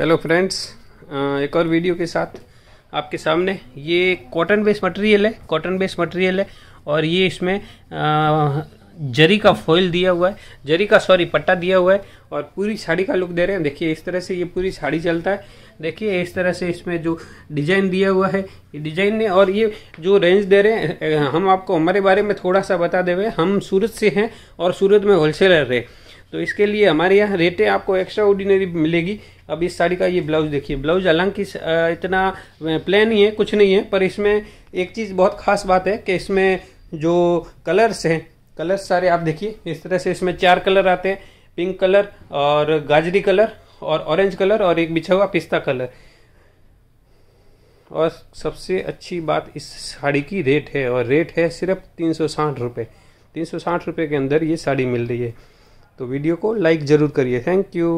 hello friends uh, एक और video के साथ आपके सामने ये कॉटन बेस मटेरियल है कॉटन बेस मटेरियल है और ये इसमें uh, जरी का फॉइल दिया हुआ है जरी का सॉरी पट्टा दिया हुआ है और पूरी साड़ी का लुक दे रहे हैं देखिए इस तरह से ये पूरी साड़ी चलता है देखिए इस तरह से इसमें जो डिजाइन दिया हुआ है ये डिजाइन ने और ये जो रेंज दे रहे हैं uh, हम आपको हमारे बारे में थोड़ा सा बता देवे हम सूरत से हैं और सूरत में होलसेलर रहे तो इसके लिए हमारे यहाँ रेटें आपको एक्स्ट्रा ऑर्डिनरी मिलेगी अब इस साड़ी का ये ब्लाउज देखिए ब्लाउज हालांकि इतना प्लेन ही है कुछ नहीं है पर इसमें एक चीज़ बहुत खास बात है कि इसमें जो कलर्स हैं कलर्स सारे आप देखिए इस तरह से इसमें चार कलर आते हैं पिंक कलर और गाजरी कलर और ऑरेंज कलर और एक बिछा हुआ पिस्ता कलर और सबसे अच्छी बात इस साड़ी की रेट है और रेट है सिर्फ तीन सौ साठ रुपये तीन सौ साठ रुपये के अंदर ये साड़ी मिल रही है तो वीडियो को लाइक ज़रूर करिए थैंक यू